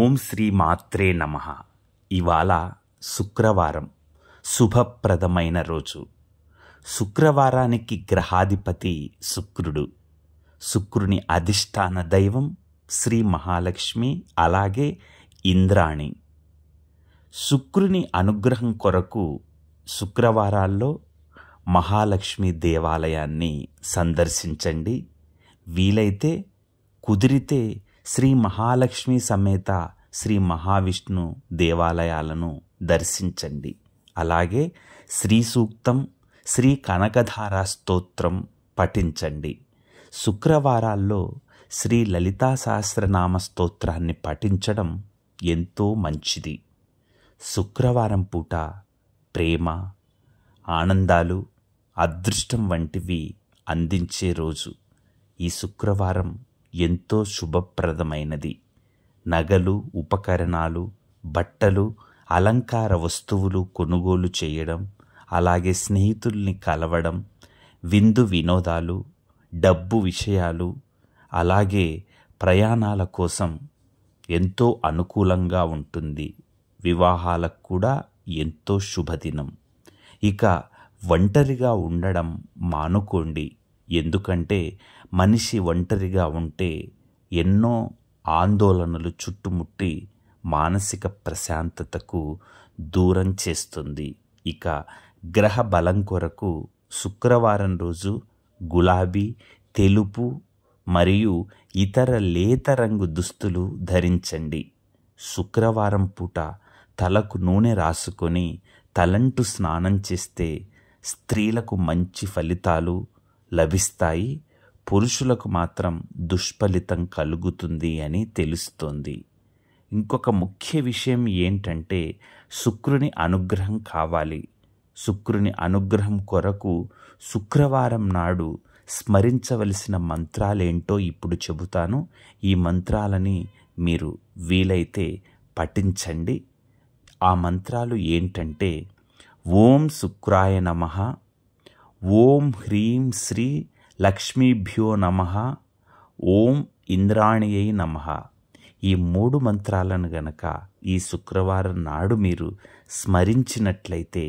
ఓం శ్రీ మాత్రే నమ ఇవాళ శుక్రవారం శుభప్రదమైన రోజు శుక్రవారానికి గ్రహాధిపతి శుక్రుడు శుక్రుని అధిష్టాన దైవం శ్రీ మహాలక్ష్మి అలాగే ఇంద్రాణి శుక్రుని అనుగ్రహం కొరకు శుక్రవారాల్లో మహాలక్ష్మి దేవాలయాన్ని సందర్శించండి వీలైతే కుదిరితే శ్రీ మహాలక్ష్మి సమేత శ్రీ మహావిష్ణు దేవాలయాలను దర్శించండి అలాగే శ్రీ సూక్తం శ్రీ కనకధార స్తోత్రం పఠించండి శుక్రవారాల్లో శ్రీ లలితా సహస్రనామ స్తోత్రాన్ని పఠించడం ఎంతో మంచిది శుక్రవారం పూట ప్రేమ ఆనందాలు అదృష్టం వంటివి అందించే రోజు ఈ శుక్రవారం ఎంతో శుభప్రదమైనది నగలు ఉపకరణాలు బట్టలు అలంకార వస్తువులు కొనుగోలు చేయడం అలాగే స్నేహితుల్ని కలవడం విందు వినోదాలు డబ్బు విషయాలు అలాగే ప్రయాణాల కోసం ఎంతో అనుకూలంగా ఉంటుంది వివాహాలకు కూడా ఎంతో శుభదినం ఇక ఒంటరిగా ఉండడం మానుకోండి ఎందుకంటే మనిషి ఒంటరిగా ఉంటే ఎన్నో ఆందోళనలు చుట్టుముట్టి మానసిక ప్రశాంతతకు దూరం చేస్తుంది ఇక గ్రహ బలం కొరకు శుక్రవారం రోజు గులాబీ తెలుపు మరియు ఇతర లేత రంగు దుస్తులు ధరించండి శుక్రవారం పూట తలకు నూనె రాసుకొని తలంటు స్నానం చేస్తే స్త్రీలకు మంచి ఫలితాలు లభిస్తాయి పురుషులకు మాత్రం దుష్ఫలితం కలుగుతుంది అని తెలుస్తుంది ఇంకొక ముఖ్య విషయం ఏంటంటే శుక్రుని అనుగ్రహం కావాలి శుక్రుని అనుగ్రహం కొరకు శుక్రవారం నాడు స్మరించవలసిన మంత్రాలేంటో ఇప్పుడు చెబుతాను ఈ మంత్రాలని మీరు వీలైతే పఠించండి ఆ మంత్రాలు ఏంటంటే ఓం శుక్రాయ నమ ఓం హ్రీం శ్రీ లక్ష్మీభ్యో నమ ఓం ఇంద్రాణియై నమ ఈ మూడు మంత్రాలను గనక ఈ శుక్రవారం నాడు మీరు స్మరించినట్లయితే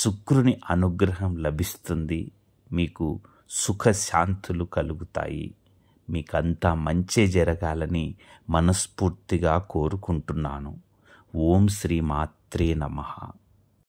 శుక్రుని అనుగ్రహం లభిస్తుంది మీకు సుఖశాంతులు కలుగుతాయి మీకంతా మంచే జరగాలని మనస్ఫూర్తిగా కోరుకుంటున్నాను ఓం శ్రీ మాత్రే నమః